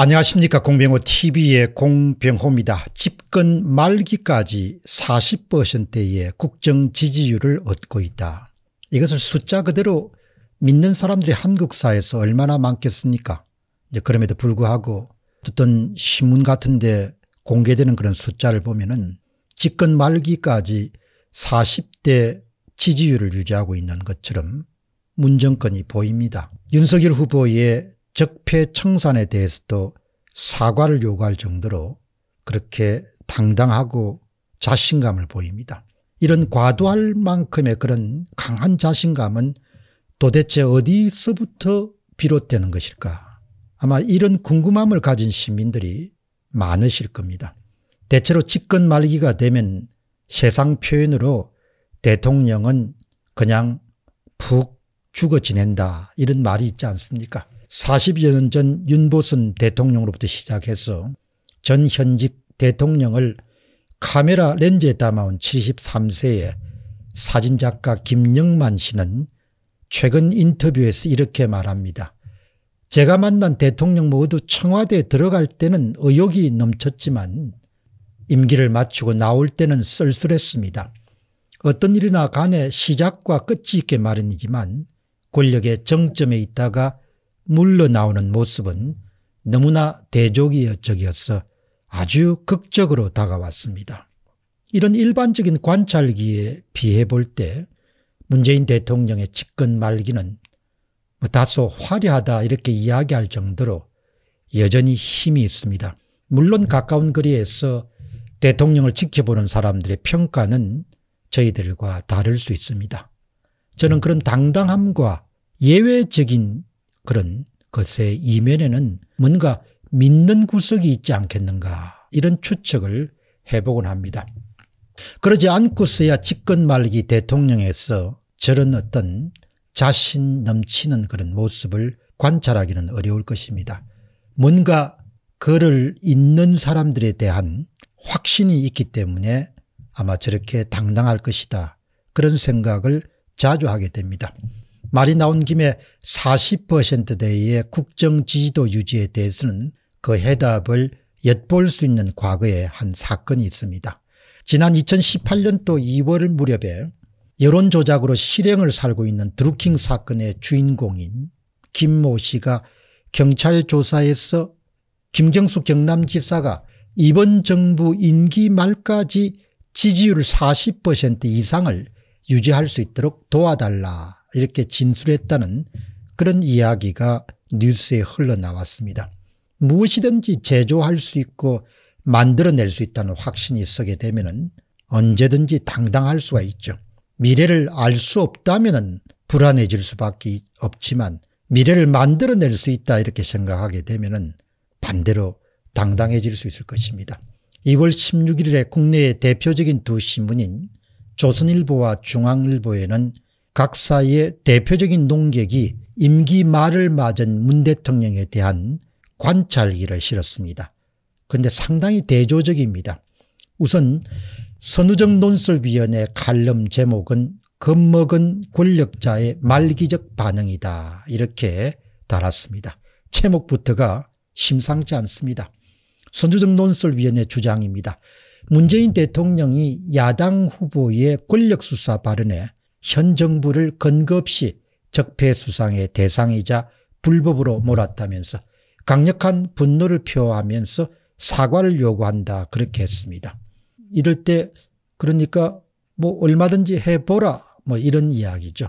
안녕하십니까 공병호 tv의 공병호입니다. 집권 말기까지 40%의 국정 지지율을 얻고 있다. 이것을 숫자 그대로 믿는 사람들이 한국사에서 얼마나 많겠습니까 그럼에도 불구하고 어떤 신문 같은데 공개되는 그런 숫자를 보면 은 집권 말기까지 40대 지지율을 유지하고 있는 것처럼 문정권이 보입니다. 윤석열 후보의 적폐청산에 대해서도 사과를 요구할 정도로 그렇게 당당하고 자신감을 보입니다. 이런 과도할 만큼의 그런 강한 자신감은 도대체 어디서부터 비롯되는 것일까 아마 이런 궁금함을 가진 시민들이 많으실 겁니다. 대체로 집권 말기가 되면 세상 표현으로 대통령은 그냥 푹 죽어 지낸다 이런 말이 있지 않습니까 40여 년 전 윤보선 대통령으로부터 시작해서 전 현직 대통령을 카메라 렌즈에 담아온 73세의 사진작가 김영만 씨는 최근 인터뷰에서 이렇게 말합니다. 제가 만난 대통령 모두 청와대에 들어갈 때는 의욕이 넘쳤지만 임기를 마치고 나올 때는 쓸쓸했습니다. 어떤 일이나 간에 시작과 끝이 있게 마련이지만 권력의 정점에 있다가 물러나오는 모습은 너무나 대조기적이어서 아주 극적으로 다가왔습니다. 이런 일반적인 관찰기에 비해 볼 때 문재인 대통령의 집권 말기는 뭐 다소 화려하다 이렇게 이야기할 정도로 여전히 힘이 있습니다. 물론 가까운 거리에서 대통령을 지켜보는 사람들의 평가는 저희들과 다를 수 있습니다. 저는 그런 당당함과 예외적인 그런 것의 이면에는 뭔가 믿는 구석이 있지 않겠는가 이런 추측을 해보곤 합니다. 그러지 않고서야 집권 말기 대통령에서 저런 어떤 자신 넘치는 그런 모습을 관찰하기는 어려울 것입니다. 뭔가 그를 있는 사람들에 대한 확신이 있기 때문에 아마 저렇게 당당할 것이다. 그런 생각을 자주 하게 됩니다. 말이 나온 김에 40%대의 국정지지도 유지에 대해서는 그 해답을 엿볼 수 있는 과거의 한 사건이 있습니다. 지난 2018년도 2월 무렵에 여론조작으로 실형을 살고 있는 드루킹 사건의 주인공인 김 모 씨가 경찰 조사에서 김경수 경남지사가 이번 정부 임기 말까지 지지율 40% 이상을 유지할 수 있도록 도와달라 이렇게 진술했다는 그런 이야기가 뉴스에 흘러나왔습니다. 무엇이든지 제조할 수 있고 만들어낼 수 있다는 확신이 서게 되면 언제든지 당당할 수가 있죠. 미래를 알 수 없다면 불안해질 수밖에 없지만 미래를 만들어낼 수 있다 이렇게 생각하게 되면 반대로 당당해질 수 있을 것입니다. 2월 16일에 국내의 대표적인 두 신문인 조선일보와 중앙일보에는 각사의 대표적인 농객이 임기 말을 맞은 문 대통령에 대한 관찰기를 실었습니다. 그런데 상당히 대조적입니다. 우선 선우정 논설위원회 칼럼 제목은 겁먹은 권력자의 말기적 반응이다 이렇게 달았습니다. 제목부터가 심상치 않습니다. 선우정 논설위원회 주장입니다. 문재인 대통령이 야당 후보의 권력수사 발언에 현 정부를 근거없이 적폐수상의 대상이자 불법으로 몰았다면서 강력한 분노를 표하면서 사과를 요구한다 그렇게 했습니다. 이럴 때 그러니까 뭐 얼마든지 해보라 뭐 이런 이야기죠.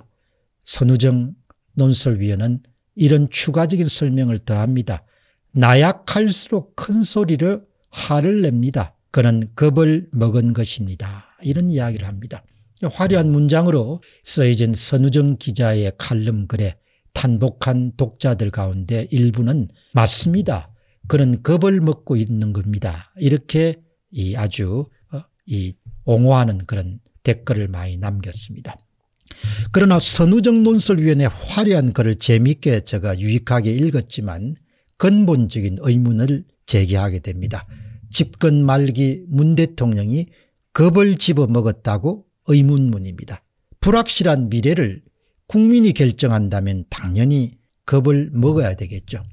선우정 논설위원은 이런 추가적인 설명을 더합니다. 나약할수록 큰 소리를 화를 냅니다. 그는 겁을 먹은 것입니다. 이런 이야기를 합니다. 화려한 문장으로 써진 선우정 기자의 칼럼 글에 탄복한 독자들 가운데 일부는 맞습니다. 그는 겁을 먹고 있는 겁니다. 이렇게 이 아주 어, 이 옹호하는 그런 댓글을 많이 남겼습니다. 그러나 선우정 논설위원회 화려한 글을 재미있게 제가 유익하게 읽었지만 근본적인 의문을 제기하게 됩니다. 집권 말기 문 대통령이 겁을 집어먹었다고 의문문입니다. 불확실한 미래를 국민이 결정한다면 당연히 겁을 먹어야 되겠죠.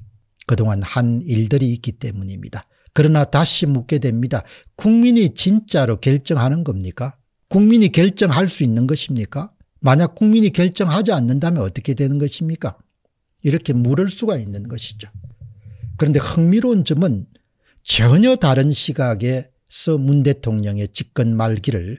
그동안 한 일들이 있기 때문입니다. 그러나 다시 묻게 됩니다. 국민이 진짜로 결정하는 겁니까? 국민이 결정할 수 있는 것입니까? 만약 국민이 결정하지 않는다면 어떻게 되는 것입니까? 이렇게 물을 수가 있는 것이죠. 그런데 흥미로운 점은 전혀 다른 시각에서 문 대통령의 집권 말기를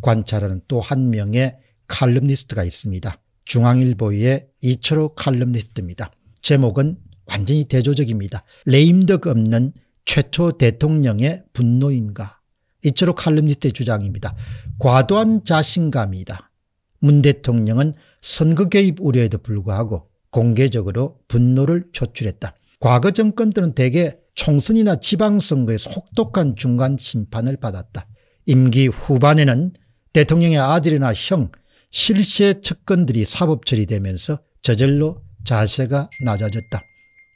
관찰하는 또 한 명의 칼럼니스트가 있습니다. 중앙일보의 이철호 칼럼니스트입니다. 제목은 완전히 대조적입니다. 레임덕 없는 최초 대통령의 분노인가. 이철호 칼럼니스트의 주장입니다. 과도한 자신감이다. 문 대통령은 선거 개입 우려에도 불구하고 공개적으로 분노를 표출했다. 과거 정권들은 대개 총선이나 지방선거에서 혹독한 중간 심판을 받았다. 임기 후반에는 대통령의 아들이나 형, 실세 측근들이 사법 처리되면서 저절로 자세가 낮아졌다.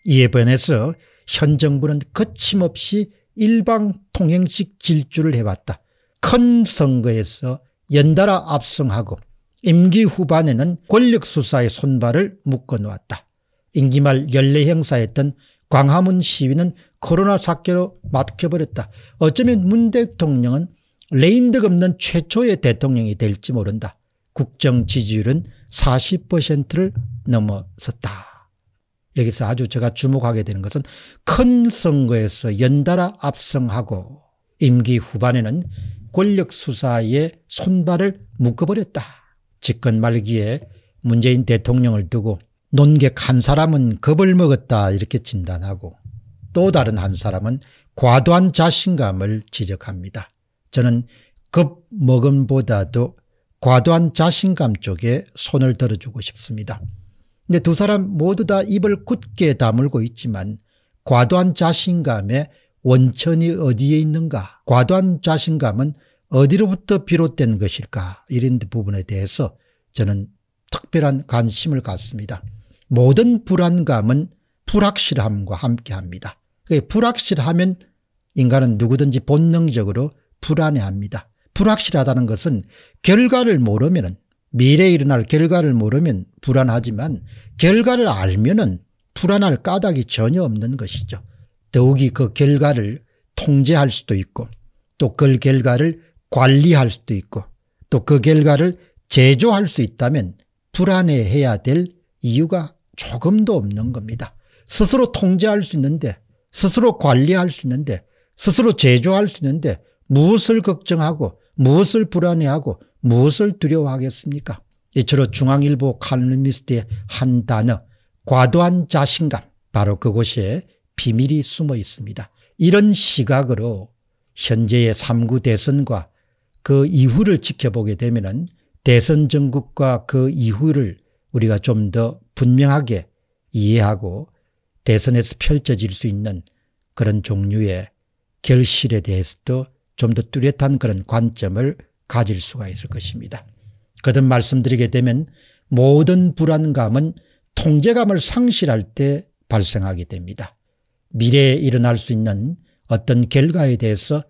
이에 반해서 현 정부는 거침없이 일방 통행식 질주를 해왔다. 큰 선거에서 연달아 압승하고 임기 후반에는 권력수사의 손발을 묶어놓았다. 임기 말 연례 행사했던 광화문 시위는 코로나 사태로 막혀버렸다. 어쩌면 문 대통령은 레임덕 없는 최초의 대통령이 될지 모른다. 국정 지지율은 40%를 넘어섰다. 여기서 아주 제가 주목하게 되는 것은 큰 선거에서 연달아 압승하고 임기 후반에는 권력 수사에 손발을 묶어버렸다. 집권 말기에 문재인 대통령을 두고 논객 한 사람은 겁을 먹었다 이렇게 진단하고 또 다른 한 사람은 과도한 자신감을 지적합니다. 저는 겁먹음보다도 과도한 자신감 쪽에 손을 들어주고 싶습니다. 근데 두 사람 모두 다 입을 굳게 다물고 있지만 과도한 자신감의 원천이 어디에 있는가 과도한 자신감은 어디로부터 비롯된 것일까 이런 부분에 대해서 저는 특별한 관심을 갖습니다. 모든 불안감은 불확실함과 함께합니다. 불확실하면 인간은 누구든지 본능적으로 불안해합니다. 불확실하다는 것은 결과를 모르면 미래에 일어날 결과를 모르면 불안하지만 결과를 알면 은 불안할 까닭이 전혀 없는 것이죠. 더욱이 그 결과를 통제할 수도 있고 또 그 결과를 관리할 수도 있고 또 그 결과를 제조할 수 있다면 불안해해야 될 이유가 조금도 없는 겁니다. 스스로 통제할 수 있는데 스스로 관리할 수 있는데 스스로 제조할 수 있는데 무엇을 걱정하고 무엇을 불안해하고 무엇을 두려워하겠습니까? 이처럼 중앙일보 칼럼니스트의 한 단어 과도한 자신감 바로 그곳에 비밀이 숨어 있습니다. 이런 시각으로 현재의 3구 대선과 그 이후를 지켜보게 되면 대선 전국과 그 이후를 우리가 좀 더 분명하게 이해하고 대선에서 펼쳐질 수 있는 그런 종류의 결실에 대해서도 좀 더 뚜렷한 그런 관점을 가질 수가 있을 것입니다. 거듭 말씀드리게 되면 모든 불안감은 통제감을 상실할 때 발생하게 됩니다. 미래에 일어날 수 있는 어떤 결과에 대해서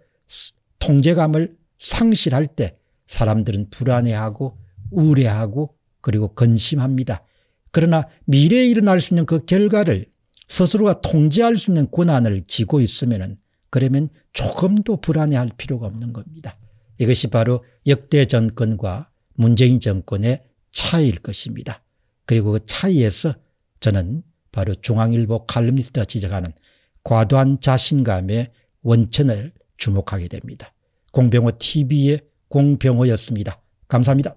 통제감을 상실할 때 사람들은 불안해하고 우울해하고 그리고 근심합니다. 그러나 미래에 일어날 수 있는 그 결과를 스스로가 통제할 수 있는 권한을 지고 있으면 그러면 조금도 불안해할 필요가 없는 겁니다. 이것이 바로 역대 정권과 문재인 정권의 차이일 것입니다. 그리고 그 차이에서 저는 바로 중앙일보 칼럼니스트가 지적하는 과도한 자신감의 원천을 주목하게 됩니다. 공병호 TV의 공병호였습니다. 감사합니다.